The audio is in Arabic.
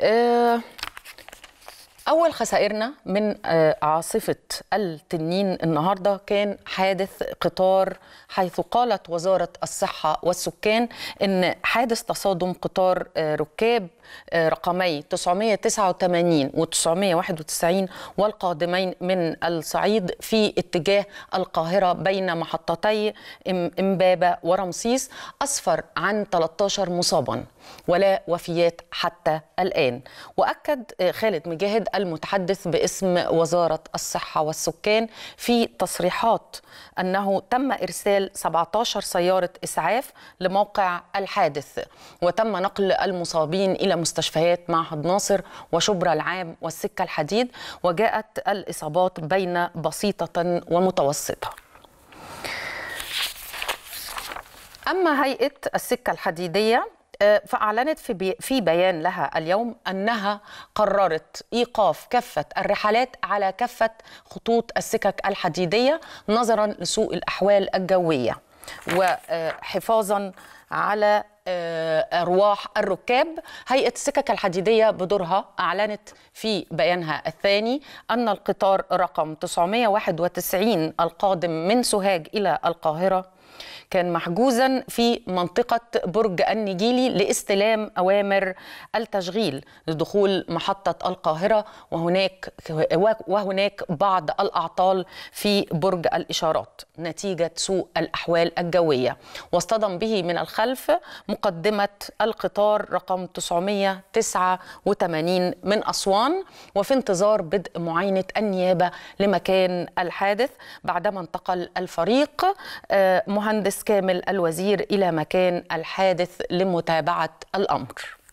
آه، أول خسائرنا من آه، عاصفة التنين النهاردة كان حادث قطار حيث قالت وزارة الصحة والسكان أن حادث تصادم قطار آه، ركاب رقمي 989 و 991 والقادمين من الصعيد في اتجاه القاهرة بين محطتي إمبابة ورمسيس أسفر عن 13 مصاباً ولا وفيات حتى الآن وأكد خالد مجاهد المتحدث باسم وزارة الصحة والسكان في تصريحات أنه تم إرسال 17 سيارة إسعاف لموقع الحادث وتم نقل المصابين إلى مستشفيات معهد ناصر وشبرا العام والسكة الحديد وجاءت الإصابات بين بسيطة ومتوسطة أما هيئة السكة الحديدية آه، فأعلنت في, في بيان لها اليوم أنها قررت إيقاف كافة الرحلات على كافة خطوط السكك الحديدية نظرا لسوء الأحوال الجوية وحفاظا على آه، ارواح الركاب هيئه السكك الحديديه بدورها اعلنت في بيانها الثاني ان القطار رقم 991 القادم من سوهاج الى القاهره كان محجوزا في منطقة برج النجيلي لاستلام أوامر التشغيل لدخول محطة القاهرة وهناك وهناك بعض الأعطال في برج الإشارات نتيجة سوء الأحوال الجوية واصطدم به من الخلف مقدمة القطار رقم 989 من أسوان وفي انتظار بدء معاينة النيابة لمكان الحادث بعدما انتقل الفريق آه، مهندس مجلس كامل الوزير إلى مكان الحادث لمتابعة الأمر